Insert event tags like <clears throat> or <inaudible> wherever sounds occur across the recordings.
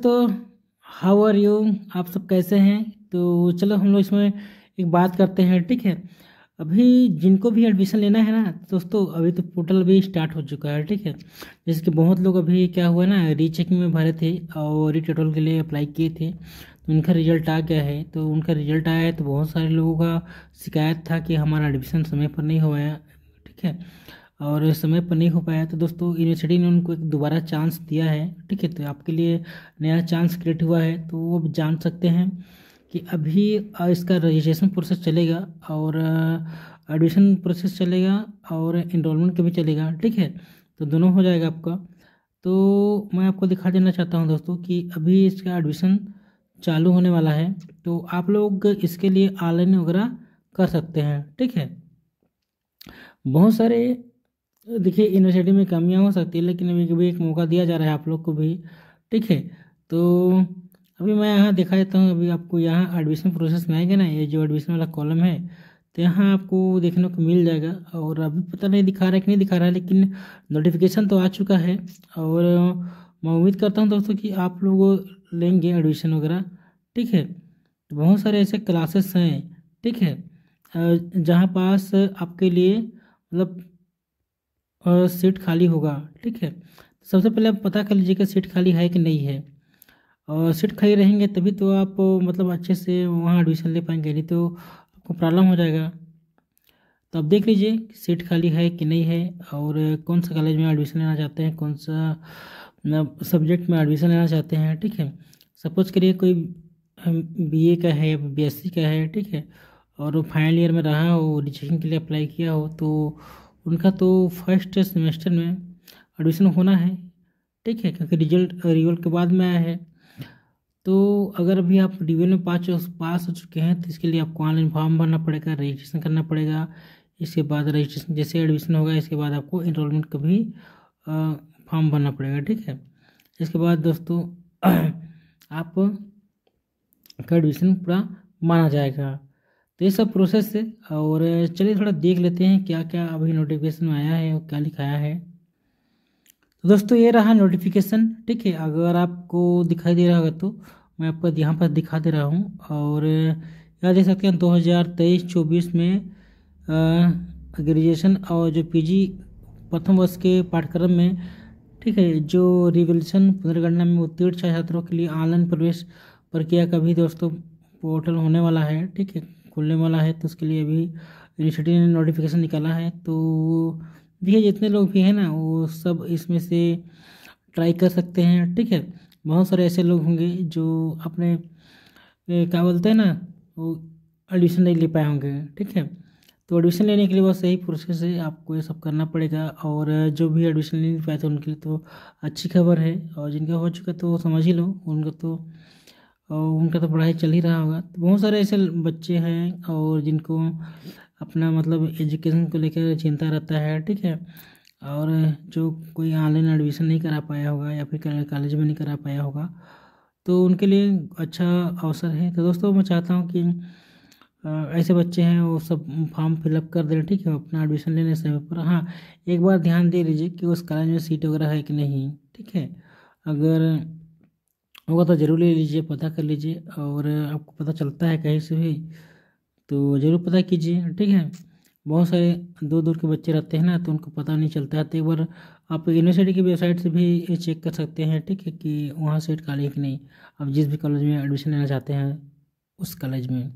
दोस्तों how are you आप सब कैसे हैं तो चलो हम लोग इसमें एक बात करते हैं ठीक है अभी जिनको भी एडमिशन लेना है ना दोस्तों अभी तो पोर्टल भी स्टार्ट हो चुका है ठीक है जैसे कि बहुत लोग अभी क्या हुआ ना रीचेकिंग में भरे थे और रिटेटोल के लिए अप्लाई किए थे तो उनका रिजल्ट आ गया है तो उनका रिजल्ट आया है तो बहुत सारे लोगों का शिकायत था कि हमारा एडमिशन समय पर नहीं हुआ है ठीक है और समय पर नहीं हो पाया तो दोस्तों यूनिवर्सिटी ने उनको एक दोबारा चांस दिया है ठीक है तो आपके लिए नया चांस क्रिएट हुआ है तो वो जान सकते हैं कि अभी इसका रजिस्ट्रेशन प्रोसेस चलेगा और एडमिशन प्रोसेस चलेगा और इनरोलमेंट का भी चलेगा ठीक है तो दोनों हो जाएगा आपका तो मैं आपको दिखा देना चाहता हूँ दोस्तों कि अभी इसका एडमिशन चालू होने वाला है तो आप लोग इसके लिए ऑनलाइन वगैरह कर सकते हैं ठीक है बहुत सारे देखिए यूनिवर्सिटी में कमियां हो सकती है लेकिन अभी कभी एक मौका दिया जा रहा है आप लोग को भी ठीक है तो अभी मैं यहाँ देखा देता हूँ अभी आपको यहाँ एडमिशन प्रोसेस में आएगा ना ये जो एडमिशन वाला कॉलम है तो यहाँ आपको देखने को मिल जाएगा और अभी पता नहीं दिखा रहा है कि नहीं दिखा रहा है लेकिन नोटिफिकेशन तो आ चुका है और मैं उम्मीद करता हूँ दोस्तों कि आप लोग लेंगे एडमिशन वगैरह ठीक है तो बहुत सारे ऐसे क्लासेस हैं ठीक है जहाँ पास आपके लिए मतलब और सीट खाली होगा ठीक है सबसे पहले आप पता कर लीजिएगा सीट खाली है कि नहीं है और सीट खाली रहेंगे तभी तो आप मतलब अच्छे से वहाँ एडमिशन ले पाएंगे नहीं तो आपको प्रॉब्लम हो जाएगा तो आप देख लीजिए सीट खाली है कि नहीं है और कौन सा कॉलेज में एडमिशन लेना चाहते हैं कौन सा सब्जेक्ट मतलब में एडमिशन लेना चाहते हैं ठीक है सपोज करिए कोई ए का है सी का है ठीक है और वो फाइनल ईयर में रहा हो रिजेक्शन के लिए अप्लाई किया हो तो उनका तो फर्स्ट सेमेस्टर में एडमिशन होना है ठीक है क्योंकि रिजल्ट रिवल के बाद में आया है तो अगर अभी आप डिवेल में पास पास हो चुके हैं तो इसके लिए आपको ऑनलाइन फॉर्म भरना पड़ेगा रजिस्ट्रेशन करना पड़ेगा इसके बाद रजिस्ट्रेशन जैसे एडमिशन होगा इसके बाद आपको इनरोलमेंट का भी फॉर्म भरना पड़ेगा ठीक है इसके बाद दोस्तों <clears throat> आप का एडमिशन पूरा माना जाएगा तो ये सब प्रोसेस है और चलिए थोड़ा देख लेते हैं क्या क्या अभी नोटिफिकेशन आया है और क्या लिखाया है तो दोस्तों ये रहा नोटिफिकेशन ठीक है अगर आपको दिखाई दे रहा होगा तो मैं आपको यहाँ पर दिखा दे रहा हूँ और यहाँ देख सकते हैं दो हज़ार तेईस चौबीस में ग्रेजुएशन और जो पीजी प्रथम वर्ष के पाठ्यक्रम में ठीक है जो रिवेल्यूशन पुनर्गणना में उत्तीर्ण छात्रों के लिए ऑनलाइन प्रवेश प्रक्रिया का भी दोस्तों पोर्टल होने वाला है ठीक है खुलने वाला है तो उसके लिए अभी यूनिवर्सिटी ने नोटिफिकेशन निकाला है तो देखिए जितने लोग भी हैं ना वो सब इसमें से ट्राई कर सकते हैं ठीक है बहुत सारे ऐसे लोग होंगे जो अपने क्या बोलते हैं ना वो एडमिशन नहीं ले पाए होंगे ठीक है तो एडमिशन लेने के लिए बस यही प्रोसेस है आपको ये सब करना पड़ेगा और जो भी एडमिशन ले पाए थे उनके लिए तो अच्छी खबर है और जिनका हो चुका तो समझ ही लो उनका तो और उनका तो पढ़ाई चल ही रहा होगा तो बहुत सारे ऐसे बच्चे हैं और जिनको अपना मतलब एजुकेशन को लेकर चिंता रहता है ठीक है और जो कोई ऑनलाइन एडमिशन नहीं करा पाया होगा या फिर कॉलेज में नहीं करा पाया होगा तो उनके लिए अच्छा अवसर है तो दोस्तों मैं चाहता हूँ कि ऐसे बच्चे हैं वो सब फॉर्म फिलअप कर दें ठीक है अपना एडमिशन लेने समय पर हाँ एक बार ध्यान दे लीजिए कि उस कॉलेज में सीट वगैरह है कि नहीं ठीक है अगर होगा तो ज़रूर ले लीजिए पता कर लीजिए और आपको पता चलता है कहीं से भी तो ज़रूर पता कीजिए ठीक है बहुत सारे दूर दूर के बच्चे रहते हैं ना तो उनको पता नहीं चलता है तो एक बार आप यूनिवर्सिटी की वेबसाइट से भी चेक कर सकते हैं ठीक है कि वहाँ सीट खाली है कि नहीं आप जिस भी कॉलेज में एडमिशन लेना चाहते हैं उस कॉलेज में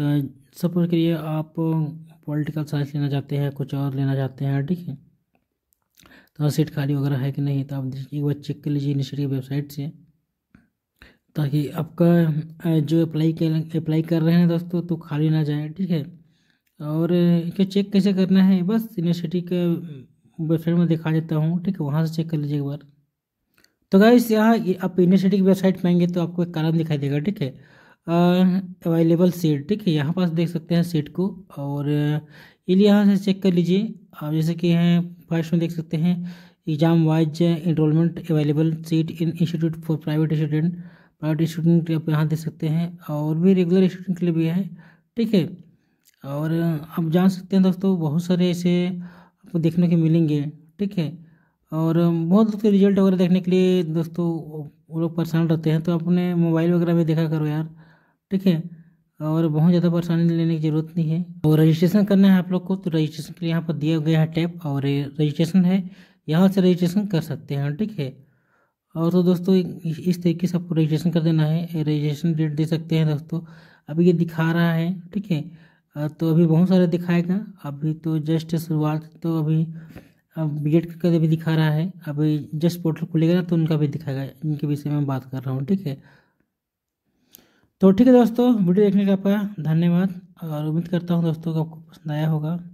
तो सपोज करिए आप पॉलिटिकल साइंस लेना चाहते हैं कुछ और लेना चाहते हैं ठीक है तो सीट खाली वगैरह है कि नहीं तो आप एक बार चेक कर लीजिए यूनिवर्सिटी की वेबसाइट से ताकि आपका जो अप्लाई कर अप्लाई कर रहे हैं दोस्तों तो खाली ना जाए ठीक है और इसको चेक कैसे करना है बस यूनिवर्सिटी के वेबसाइट में दिखा देता हूँ ठीक है वहाँ से चेक कर लीजिए एक बार तो इस यहाँ आप यूनिवर्सिटी की वेबसाइट पे आएंगे तो आपको एक कारण दिखाई देगा ठीक है अवेलेबल सीट ठीक है यहाँ पास देख सकते हैं सीट को और ये यहाँ से चेक कर लीजिए आप जैसे कि हैं फर्स्ट में देख सकते हैं exam wise enrolment available seat in institute for private student art student आप यहाँ दे सकते हैं और भी रेगुलर स्टूडेंट के लिए भी है ठीक है और आप जान सकते हैं दोस्तों बहुत सारे ऐसे आपको देखने के मिलेंगे ठीक है और बहुत दोस्तों रिजल्ट वगैरह देखने के लिए दोस्तों वो लोग परेशान रहते हैं तो अपने मोबाइल वगैरह में देखा करो यार ठीक है और बहुत ज़्यादा परेशानी लेने की ज़रूरत नहीं है और रजिस्ट्रेशन करना है आप लोग को तो रजिस्ट्रेशन के लिए यहाँ पर दिया गया है टैप और रजिस्ट्रेशन है यहाँ से रजिस्ट्रेशन कर सकते हैं ठीक है और तो दोस्तों इस तरीके से आपको रजिस्ट्रेशन कर देना है रजिस्ट्रेशन डेट दे सकते हैं दोस्तों अभी ये दिखा रहा है ठीक है तो अभी बहुत सारे दिखाएगा अभी तो जस्ट शुरुआत तो अभी अब बी एड का भी दिखा रहा है अभी जस्ट पोर्टल खुलेगा ना तो उनका भी दिखाएगा इनके विषय में बात कर रहा हूँ ठीक है तो ठीक है दोस्तों वीडियो देखने का आपका धन्यवाद और उम्मीद करता हूँ दोस्तों को आपको पसंद आया होगा